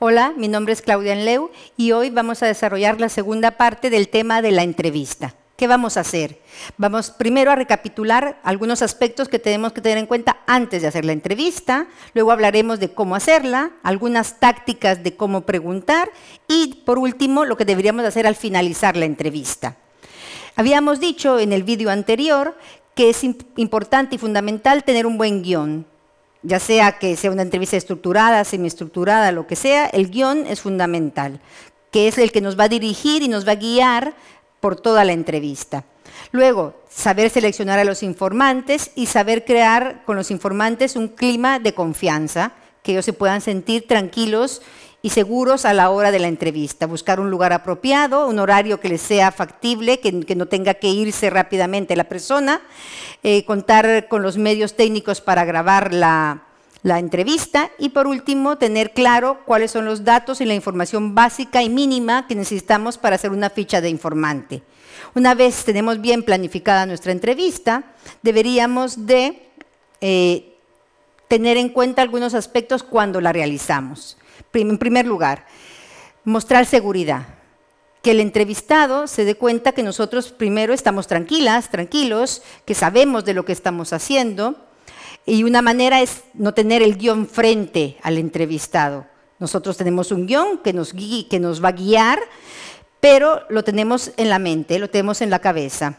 Hola, mi nombre es Claudia Enleu y hoy vamos a desarrollar la segunda parte del tema de la entrevista. ¿Qué vamos a hacer? Vamos primero a recapitular algunos aspectos que tenemos que tener en cuenta antes de hacer la entrevista, luego hablaremos de cómo hacerla, algunas tácticas de cómo preguntar y por último lo que deberíamos hacer al finalizar la entrevista. Habíamos dicho en el vídeo anterior que es importante y fundamental tener un buen guión ya sea que sea una entrevista estructurada, semiestructurada, lo que sea, el guión es fundamental, que es el que nos va a dirigir y nos va a guiar por toda la entrevista. Luego, saber seleccionar a los informantes y saber crear con los informantes un clima de confianza, que ellos se puedan sentir tranquilos y seguros a la hora de la entrevista. Buscar un lugar apropiado, un horario que les sea factible, que, no tenga que irse rápidamente la persona. Eh, contar con los medios técnicos para grabar la, entrevista y por último tener claro cuáles son los datos y la información básica y mínima que necesitamos para hacer una ficha de informante. Una vez tenemos bien planificada nuestra entrevista, deberíamos de eh, tener en cuenta algunos aspectos cuando la realizamos. En primer lugar, mostrar seguridad. Que el entrevistado se dé cuenta que nosotros primero estamos tranquilas, tranquilos, que sabemos de lo que estamos haciendo. Y una manera es no tener el guión frente al entrevistado. Nosotros tenemos un guión que nos, que nos va a guiar, pero lo tenemos en la mente, lo tenemos en la cabeza.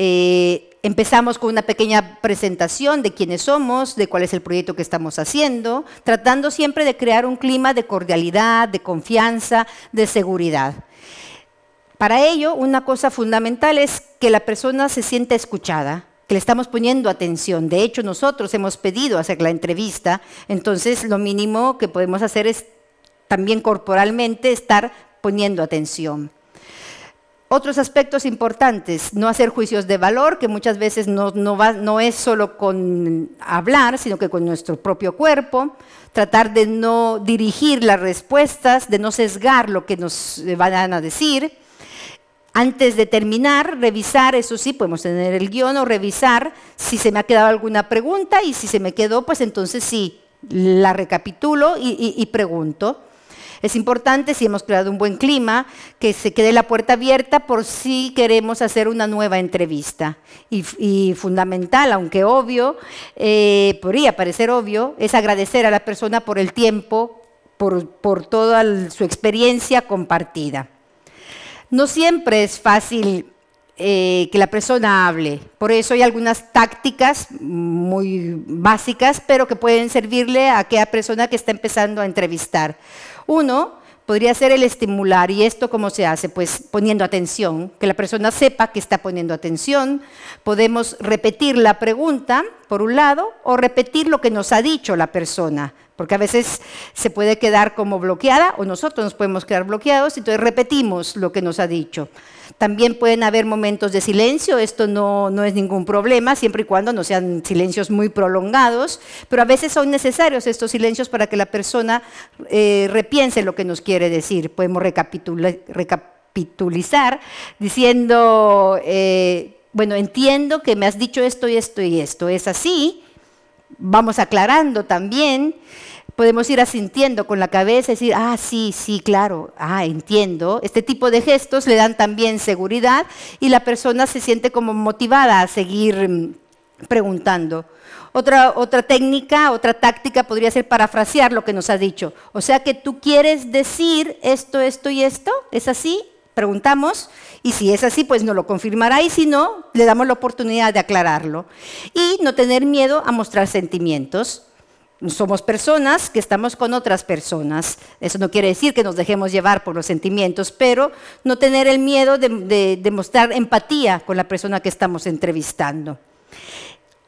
Eh, empezamos con una pequeña presentación de quiénes somos, de cuál es el proyecto que estamos haciendo, tratando siempre de crear un clima de cordialidad, de confianza, de seguridad. Para ello, una cosa fundamental es que la persona se sienta escuchada, que le estamos poniendo atención. De hecho, nosotros hemos pedido hacer la entrevista, entonces lo mínimo que podemos hacer es también corporalmente estar poniendo atención. Otros aspectos importantes, no hacer juicios de valor, que muchas veces no, es solo con hablar, sino que con nuestro propio cuerpo, tratar de no dirigir las respuestas, de no sesgar lo que nos eh, van a decir. Antes de terminar, revisar, eso sí, podemos tener el guión o revisar si se me ha quedado alguna pregunta y si se me quedó, pues entonces sí, la recapitulo y pregunto. Es importante, si hemos creado un buen clima, que se quede la puerta abierta por si queremos hacer una nueva entrevista. Y, fundamental, aunque obvio, eh, podría parecer obvio, es agradecer a la persona por el tiempo, por toda su experiencia compartida. No siempre es fácil eh, que la persona hable. Por eso hay algunas tácticas muy básicas, pero que pueden servirle a aquella persona que está empezando a entrevistar. Uno podría ser el estimular, y esto cómo se hace, pues poniendo atención, que la persona sepa que está poniendo atención. Podemos repetir la pregunta, por un lado, o repetir lo que nos ha dicho la persona porque a veces se puede quedar como bloqueada o nosotros nos podemos quedar bloqueados, y entonces repetimos lo que nos ha dicho. También pueden haber momentos de silencio, esto no, es ningún problema, siempre y cuando no sean silencios muy prolongados, pero a veces son necesarios estos silencios para que la persona eh, repiense lo que nos quiere decir. Podemos recapitular, recapitulizar diciendo, eh, bueno, entiendo que me has dicho esto y esto y esto, ¿es así? vamos aclarando también, podemos ir asintiendo con la cabeza y decir, ah, sí, sí, claro, ah, entiendo. Este tipo de gestos le dan también seguridad y la persona se siente como motivada a seguir mm, preguntando. Otra, otra técnica, otra táctica podría ser parafrasear lo que nos ha dicho. O sea que tú quieres decir esto, esto y esto, ¿es así? preguntamos y si es así, pues nos lo confirmará y si no, le damos la oportunidad de aclararlo. Y no tener miedo a mostrar sentimientos. Somos personas que estamos con otras personas. Eso no quiere decir que nos dejemos llevar por los sentimientos, pero no tener el miedo de, mostrar empatía con la persona que estamos entrevistando.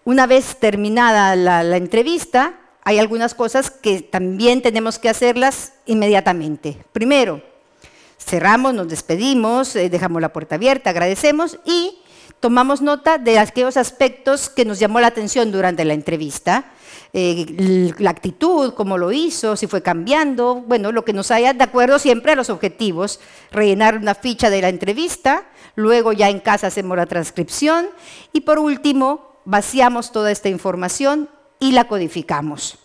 Una vez terminada la entrevista, hay algunas cosas que también tenemos que hacerlas inmediatamente. Primero, cerramos, nos despedimos, eh, dejamos la puerta abierta, agradecemos y tomamos nota de aquellos aspectos que nos llamó la atención durante la entrevista, eh, la actitud, cómo lo hizo, si fue cambiando, bueno, lo que nos haya de acuerdo siempre a los objetivos, rellenar una ficha de la entrevista, luego ya en casa hacemos la transcripción y por último vaciamos toda esta información y la codificamos.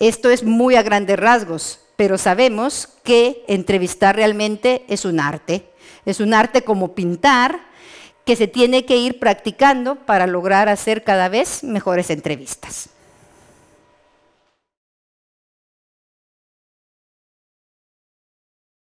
Esto es muy a grandes rasgos pero sabemos que entrevistar realmente es un arte. Es un arte como pintar, que se tiene que ir practicando para lograr hacer cada vez mejores entrevistas.